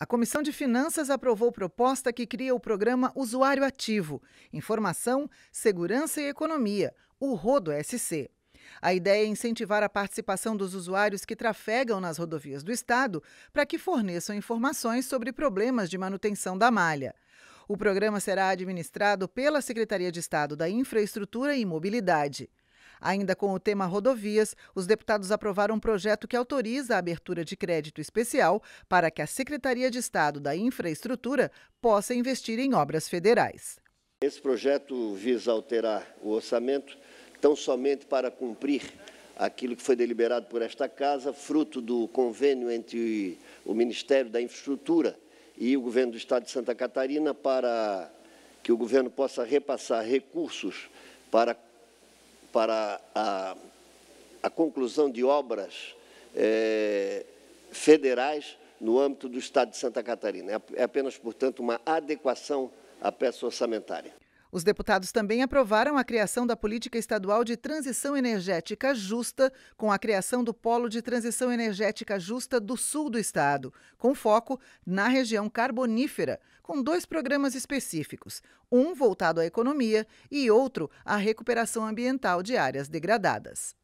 A Comissão de Finanças aprovou proposta que cria o programa Usuário Ativo, Informação, Segurança e Economia, o Rodo SC. A ideia é incentivar a participação dos usuários que trafegam nas rodovias do Estado para que forneçam informações sobre problemas de manutenção da malha. O programa será administrado pela Secretaria de Estado da Infraestrutura e Mobilidade. Ainda com o tema rodovias, os deputados aprovaram um projeto que autoriza a abertura de crédito especial para que a Secretaria de Estado da Infraestrutura possa investir em obras federais. Esse projeto visa alterar o orçamento tão somente para cumprir aquilo que foi deliberado por esta Casa, fruto do convênio entre o Ministério da Infraestrutura e o Governo do Estado de Santa Catarina para que o governo possa repassar recursos para para a, a conclusão de obras é, federais no âmbito do Estado de Santa Catarina. É, é apenas, portanto, uma adequação à peça orçamentária. Os deputados também aprovaram a criação da Política Estadual de Transição Energética Justa, com a criação do Polo de Transição Energética Justa do Sul do Estado, com foco na região carbonífera, com dois programas específicos: um voltado à economia e outro à recuperação ambiental de áreas degradadas.